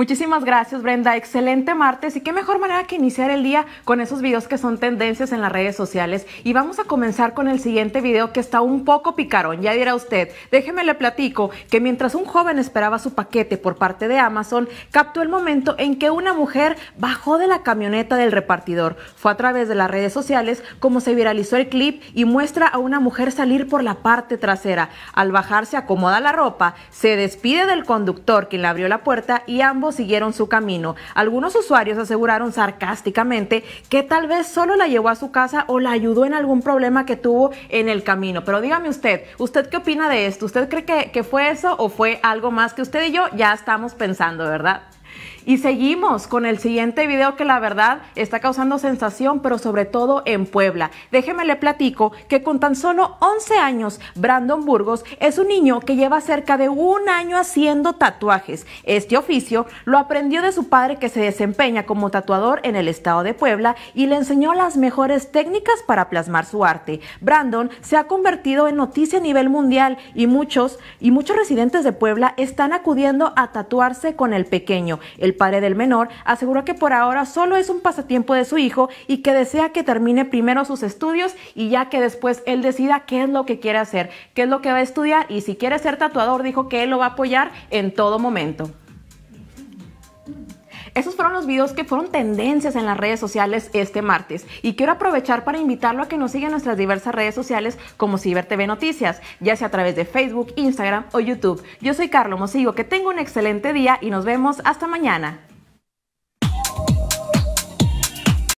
Muchísimas gracias, Brenda. Excelente martes. Y qué mejor manera que iniciar el día con esos videos que son tendencias en las redes sociales. Y vamos a comenzar con el siguiente video que está un poco picarón. Ya dirá usted, déjeme le platico que mientras un joven esperaba su paquete por parte de Amazon, captó el momento en que una mujer bajó de la camioneta del repartidor. Fue a través de las redes sociales como se viralizó el clip y muestra a una mujer salir por la parte trasera. Al bajar se acomoda la ropa, se despide del conductor quien le abrió la puerta y ambos siguieron su camino. Algunos usuarios aseguraron sarcásticamente que tal vez solo la llevó a su casa o la ayudó en algún problema que tuvo en el camino. Pero dígame usted, ¿usted qué opina de esto? ¿Usted cree que, que fue eso o fue algo más que usted y yo ya estamos pensando, verdad? Y seguimos con el siguiente video que la verdad está causando sensación, pero sobre todo en Puebla. Déjeme le platico que con tan solo 11 años, Brandon Burgos es un niño que lleva cerca de un año haciendo tatuajes. Este oficio lo aprendió de su padre que se desempeña como tatuador en el estado de Puebla y le enseñó las mejores técnicas para plasmar su arte. Brandon se ha convertido en noticia a nivel mundial y muchos y muchos residentes de Puebla están acudiendo a tatuarse con el pequeño. El padre del menor aseguró que por ahora solo es un pasatiempo de su hijo y que desea que termine primero sus estudios y ya que después él decida qué es lo que quiere hacer, qué es lo que va a estudiar y si quiere ser tatuador dijo que él lo va a apoyar en todo momento. Esos fueron los videos que fueron tendencias en las redes sociales este martes y quiero aprovechar para invitarlo a que nos siga en nuestras diversas redes sociales como Ciber TV Noticias, ya sea a través de Facebook, Instagram o YouTube. Yo soy Carlos Mosigo, que tenga un excelente día y nos vemos hasta mañana.